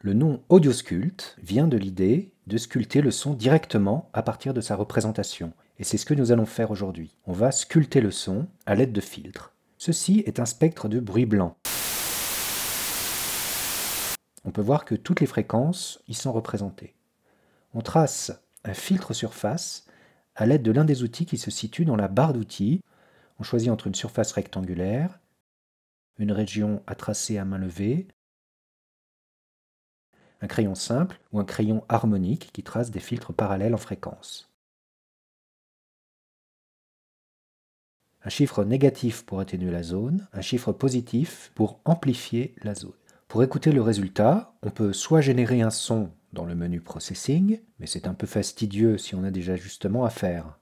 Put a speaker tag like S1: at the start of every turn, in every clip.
S1: Le nom audiosculpte vient de l'idée de sculpter le son directement à partir de sa représentation. Et c'est ce que nous allons faire aujourd'hui. On va sculpter le son à l'aide de filtres. Ceci est un spectre de bruit blanc. On peut voir que toutes les fréquences y sont représentées. On trace un filtre surface à l'aide de l'un des outils qui se situe dans la barre d'outils. On choisit entre une surface rectangulaire, une région à tracer à main levée, un crayon simple ou un crayon harmonique qui trace des filtres parallèles en fréquence. Un chiffre négatif pour atténuer la zone, un chiffre positif pour amplifier la zone. Pour écouter le résultat, on peut soit générer un son dans le menu Processing, mais c'est un peu fastidieux si on a déjà justement à faire.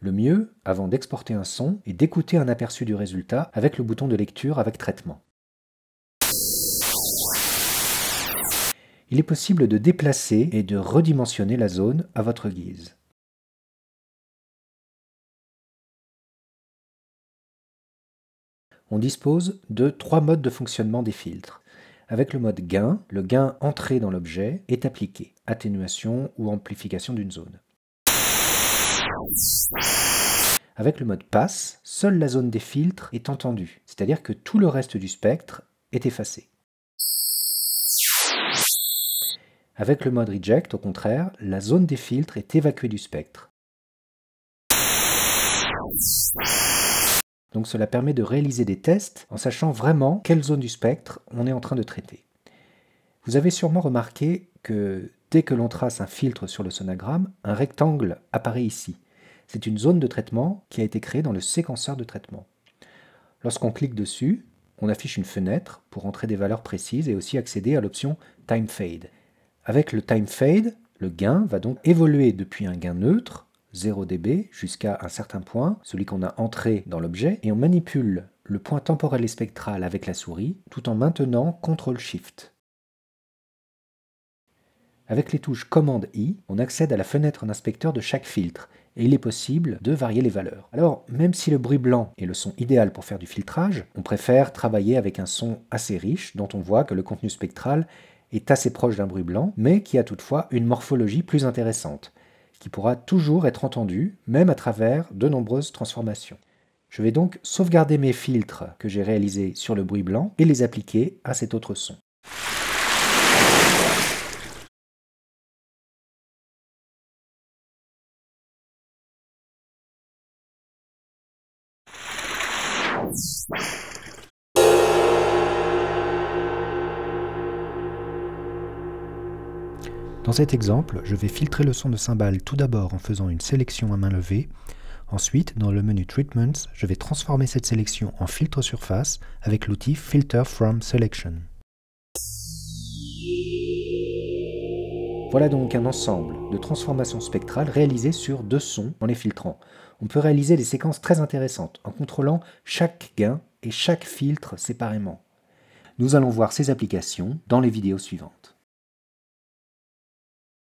S1: Le mieux, avant d'exporter un son, est d'écouter un aperçu du résultat avec le bouton de lecture avec traitement. il est possible de déplacer et de redimensionner la zone à votre guise. On dispose de trois modes de fonctionnement des filtres. Avec le mode gain, le gain entré dans l'objet est appliqué, atténuation ou amplification d'une zone. Avec le mode passe, seule la zone des filtres est entendue, c'est-à-dire que tout le reste du spectre est effacé. Avec le mode Reject, au contraire, la zone des filtres est évacuée du spectre. Donc cela permet de réaliser des tests en sachant vraiment quelle zone du spectre on est en train de traiter. Vous avez sûrement remarqué que dès que l'on trace un filtre sur le sonagramme, un rectangle apparaît ici. C'est une zone de traitement qui a été créée dans le séquenceur de traitement. Lorsqu'on clique dessus, on affiche une fenêtre pour entrer des valeurs précises et aussi accéder à l'option Time Fade avec le time fade, le gain va donc évoluer depuis un gain neutre, 0 dB, jusqu'à un certain point, celui qu'on a entré dans l'objet, et on manipule le point temporel et spectral avec la souris tout en maintenant CTRL SHIFT. Avec les touches Commande I, on accède à la fenêtre d'inspecteur de chaque filtre et il est possible de varier les valeurs. Alors, même si le bruit blanc est le son idéal pour faire du filtrage, on préfère travailler avec un son assez riche dont on voit que le contenu spectral est assez proche d'un bruit blanc, mais qui a toutefois une morphologie plus intéressante, qui pourra toujours être entendue, même à travers de nombreuses transformations. Je vais donc sauvegarder mes filtres que j'ai réalisés sur le bruit blanc et les appliquer à cet autre son. Dans cet exemple, je vais filtrer le son de cymbale tout d'abord en faisant une sélection à main levée. Ensuite, dans le menu Treatments, je vais transformer cette sélection en filtre surface avec l'outil Filter from Selection. Voilà donc un ensemble de transformations spectrales réalisées sur deux sons en les filtrant. On peut réaliser des séquences très intéressantes en contrôlant chaque gain et chaque filtre séparément. Nous allons voir ces applications dans les vidéos suivantes.